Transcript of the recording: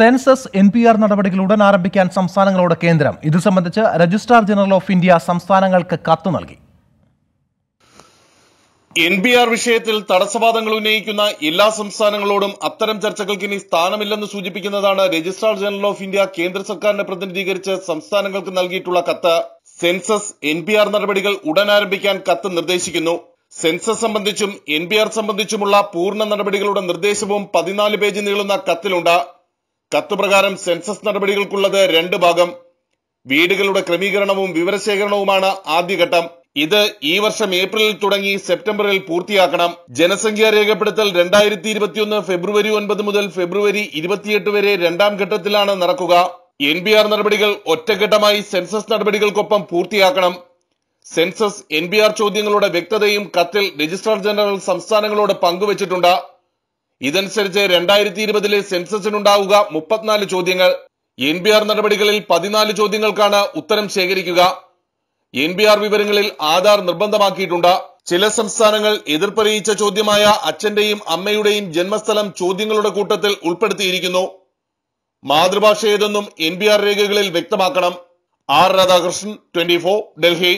census N P R നടപടികൾ ഉടൻ ആരംഭിക്കാൻ സംസ്ഥാനങ്ങളോട് കേന്ദ്രം ഇത് സംബന്ധിച്ച് രജിസ്ട്രാർ ജനറൽ ഓഫ് ഇന്ത്യ സംസ്ഥാനങ്ങൾക്ക് കത്ത് നൽകി എൻ പി ആർ വിഷയത്തിൽ തടസ്സവാദങ്ങൾ ഉന്നയിക്കുന്ന എല്ലാ സംസ്ഥാനങ്ങളോടും അത്തരം ചർച്ചകൾക്ക് ഇനി സ്ഥാനമില്ലെന്ന് സൂചിപ്പിക്കുന്നതാണ് രജിസ്ട്രാർ ജനറൽ ഓഫ് ഇന്ത്യ കേന്ദ്ര സർക്കാരിനെ പ്രതിനിധീകരിച്ച് സംസ്ഥാനങ്ങൾക്ക് നൽകിയിട്ടുള്ള കത്ത് സെൻസസ് എൻ പി ആർ നടപടികൾ ഉടൻ ആരംഭിക്കാൻ കത്ത് നിർദ്ദേശിക്കുന്നു സെൻസസ് സംബന്ധിച്ചും എൻ പി ആർ സംബന്ധിച്ചുമുള്ള പൂർണ്ണ നടപടികളുടെ നിർദ്ദേശവും പതിനാല് പേജ് നീളുന്ന കത്തിലുണ്ട് കത്തുപ്രകാരം സെൻസസ് നടപടികൾക്കുള്ളത് രണ്ട് ഭാഗം വീടുകളുടെ ക്രമീകരണവും വിവരശേഖരണവുമാണ് ആദ്യഘട്ടം ഇത് ഈ വർഷം ഏപ്രിലിൽ തുടങ്ങി സെപ്റ്റംബറിൽ പൂർത്തിയാക്കണം ജനസംഖ്യ രേഖപ്പെടുത്തൽ രണ്ടായിരത്തി ഇരുപത്തിയൊന്ന് ഫെബ്രുവരി ഒൻപത് മുതൽ ഫെബ്രുവരി ഇരുപത്തിയെട്ട് വരെ രണ്ടാം ഘട്ടത്തിലാണ് നടക്കുക എൻ ബി ആർ നടപടികൾ ഒറ്റഘട്ടമായി സെൻസസ് നടപടികൾക്കൊപ്പം പൂർത്തിയാക്കണം സെൻസസ് എൻ ബി ആർ ചോദ്യങ്ങളുടെ വ്യക്തതയും കത്തിൽ രജിസ്ട്രാർ ജനറൽ സംസ്ഥാനങ്ങളോട് പങ്കുവച്ചിട്ടുണ്ട് ഇതനുസരിച്ച് രണ്ടായിരത്തി ഇരുപതിലെ സെൻസസിനുണ്ടാവുക മുപ്പത്തിനാല് ചോദ്യങ്ങൾ എൻ ബി ആർ നടപടികളിൽ പതിനാല് ചോദ്യങ്ങൾക്കാണ് ഉത്തരം ശേഖരിക്കുക എൻ ബി ആർ വിവരങ്ങളിൽ ആധാർ നിർബന്ധമാക്കിയിട്ടുണ്ട് ചില സംസ്ഥാനങ്ങൾ എതിർപ്പറിയിച്ച ചോദ്യമായ അച്ഛന്റെയും അമ്മയുടെയും ജന്മസ്ഥലം ചോദ്യങ്ങളുടെ കൂട്ടത്തിൽ ഉൾപ്പെടുത്തിയിരിക്കുന്നു മാതൃഭാഷ ഏതെന്നും എൻ ബി ആർ രേഖകളിൽ വ്യക്തമാക്കണം ആർ രാധാകൃഷ്ണൻ ട്വന്റി ഡൽഹി